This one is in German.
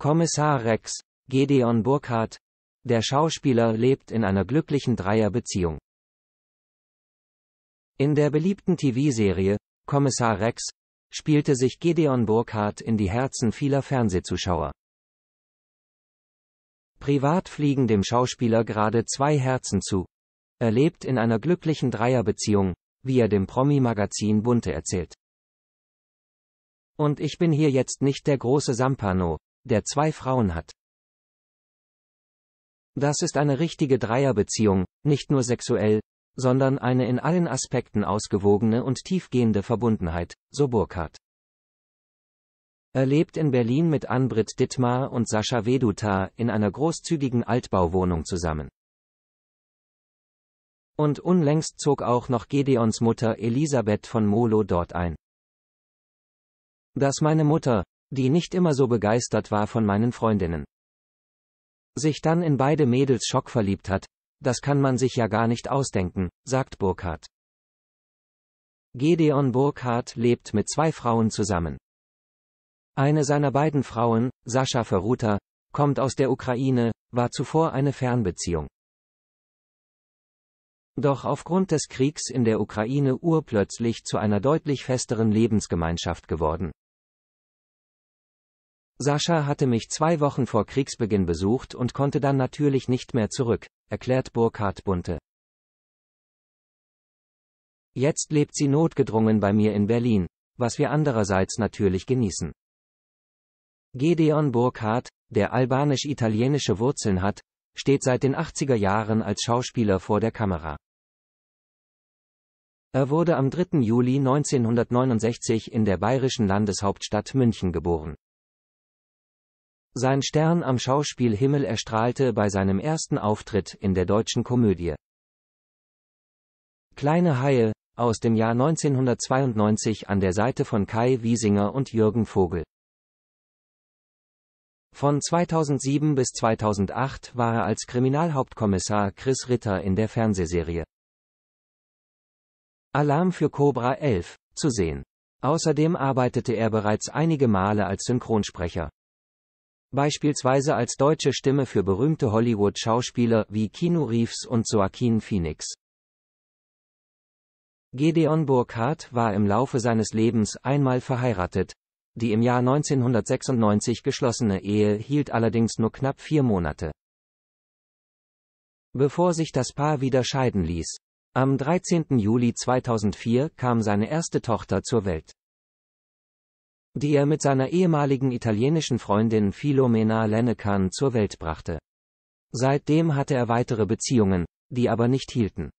Kommissar Rex, Gedeon Burkhardt, der Schauspieler lebt in einer glücklichen Dreierbeziehung. In der beliebten TV-Serie, Kommissar Rex, spielte sich Gedeon Burkhardt in die Herzen vieler Fernsehzuschauer. Privat fliegen dem Schauspieler gerade zwei Herzen zu. Er lebt in einer glücklichen Dreierbeziehung, wie er dem Promi-Magazin Bunte erzählt. Und ich bin hier jetzt nicht der große Sampano, der zwei Frauen hat. Das ist eine richtige Dreierbeziehung, nicht nur sexuell, sondern eine in allen Aspekten ausgewogene und tiefgehende Verbundenheit, so Burkhardt. Er lebt in Berlin mit Anbrit Dittmar und Sascha Veduta in einer großzügigen Altbauwohnung zusammen. Und unlängst zog auch noch Gedeons Mutter Elisabeth von Molo dort ein. Dass meine Mutter, die nicht immer so begeistert war von meinen Freundinnen. Sich dann in beide Mädels Schock verliebt hat, das kann man sich ja gar nicht ausdenken, sagt Burkhardt. Gedeon Burkhardt lebt mit zwei Frauen zusammen. Eine seiner beiden Frauen, Sascha Ferruta, kommt aus der Ukraine, war zuvor eine Fernbeziehung. Doch aufgrund des Kriegs in der Ukraine urplötzlich zu einer deutlich festeren Lebensgemeinschaft geworden. Sascha hatte mich zwei Wochen vor Kriegsbeginn besucht und konnte dann natürlich nicht mehr zurück, erklärt Burkhard Bunte. Jetzt lebt sie notgedrungen bei mir in Berlin, was wir andererseits natürlich genießen. Gedeon Burkhard, der albanisch-italienische Wurzeln hat, steht seit den 80er Jahren als Schauspieler vor der Kamera. Er wurde am 3. Juli 1969 in der bayerischen Landeshauptstadt München geboren. Sein Stern am Schauspiel Himmel erstrahlte bei seinem ersten Auftritt in der deutschen Komödie. Kleine Haie, aus dem Jahr 1992 an der Seite von Kai Wiesinger und Jürgen Vogel. Von 2007 bis 2008 war er als Kriminalhauptkommissar Chris Ritter in der Fernsehserie Alarm für Cobra 11 zu sehen. Außerdem arbeitete er bereits einige Male als Synchronsprecher. Beispielsweise als deutsche Stimme für berühmte Hollywood-Schauspieler wie Keanu Reeves und Joaquin Phoenix. Gedeon Burkhardt war im Laufe seines Lebens einmal verheiratet. Die im Jahr 1996 geschlossene Ehe hielt allerdings nur knapp vier Monate. Bevor sich das Paar wieder scheiden ließ. Am 13. Juli 2004 kam seine erste Tochter zur Welt die er mit seiner ehemaligen italienischen Freundin Filomena Lennekan zur Welt brachte. Seitdem hatte er weitere Beziehungen, die aber nicht hielten.